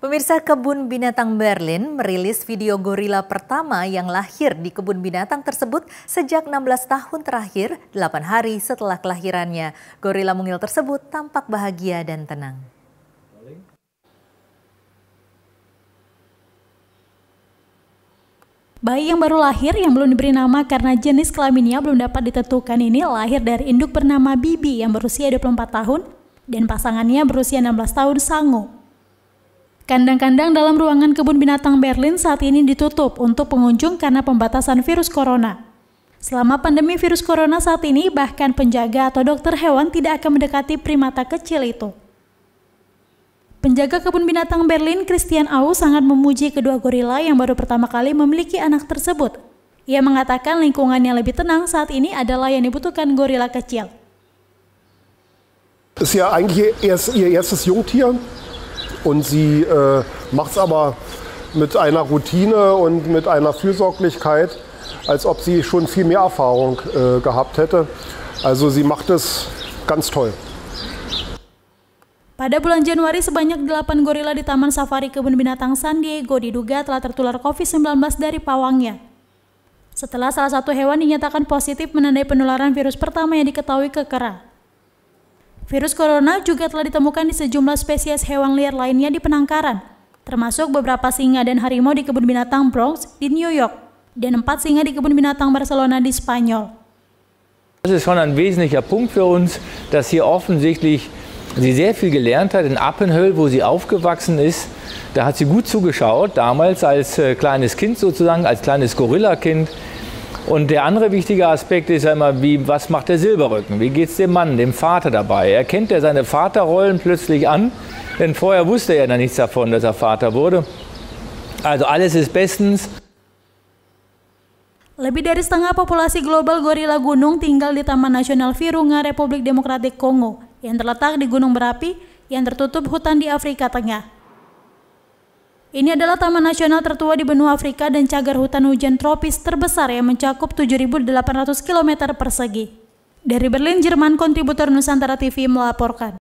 Pemirsa Kebun Binatang Berlin merilis video gorila pertama yang lahir di kebun binatang tersebut sejak 16 tahun terakhir, 8 hari setelah kelahirannya. Gorila mungil tersebut tampak bahagia dan tenang. Bayi yang baru lahir yang belum diberi nama karena jenis kelaminnya belum dapat ditentukan ini lahir dari induk bernama Bibi yang berusia 24 tahun dan pasangannya berusia 16 tahun Sango. Kandang-kandang dalam ruangan kebun binatang Berlin saat ini ditutup untuk pengunjung karena pembatasan virus corona. Selama pandemi virus corona saat ini, bahkan penjaga atau dokter hewan tidak akan mendekati primata kecil itu. Penjaga kebun binatang Berlin, Christian Au, sangat memuji kedua gorila yang baru pertama kali memiliki anak tersebut. Ia mengatakan lingkungan yang lebih tenang saat ini adalah yang dibutuhkan gorila kecil. Ist ja eigentlich ihr erstes Jungtier Und sie äh, macht es aber mit einer Routine und mit einer Fürsorglichkeit, als ob sie schon viel mehr Erfahrung äh, gehabt hätte. Also sie macht es ganz toll. Pada bulan Januari, sebanyak 8 gorila di Taman Safari Kebun Binatang San Diego diduga telah tertular COVID-19 dari pawangnya. Setelah salah satu hewan dinyatakan positif menandai penularan virus pertama yang diketahui ke kera. Virus corona juga telah ditemukan di sejumlah spesies hewan liar lainnya di penangkaran, termasuk beberapa singa dan harimau di kebun binatang Bronx di New York, dan empat singa di kebun binatang Barcelona di Spanyol. Das ist schon ein wesentlicher Punkt für uns, dass hier offensichtlich sie sehr viel gelernt hat in Appenhöll, wo sie aufgewachsen ist. Da hat sie gut zugeschaut, damals als äh, kleines Kind sozusagen, als kleines Gorillakind. Und der andere wichtige Aspekt ist ja immer, wie, was macht der Silberrücken? Wie geht es dem Mann, dem Vater dabei? Erkennt er seine Vaterrollen plötzlich an? Denn vorher wusste er ja nichts davon, dass er Vater wurde. Also alles ist bestens. Lebih dari setengah populasi global gorila gunung tinggal di Taman Nasional Virunga Republik Demokratik Kongo yang terletak di gunung berapi yang tertutup hutan di Afrika Tengah. Ini adalah taman nasional tertua di benua Afrika dan cagar hutan hujan tropis terbesar yang mencakup 7.800 km persegi. Dari Berlin, Jerman, kontributor Nusantara TV melaporkan.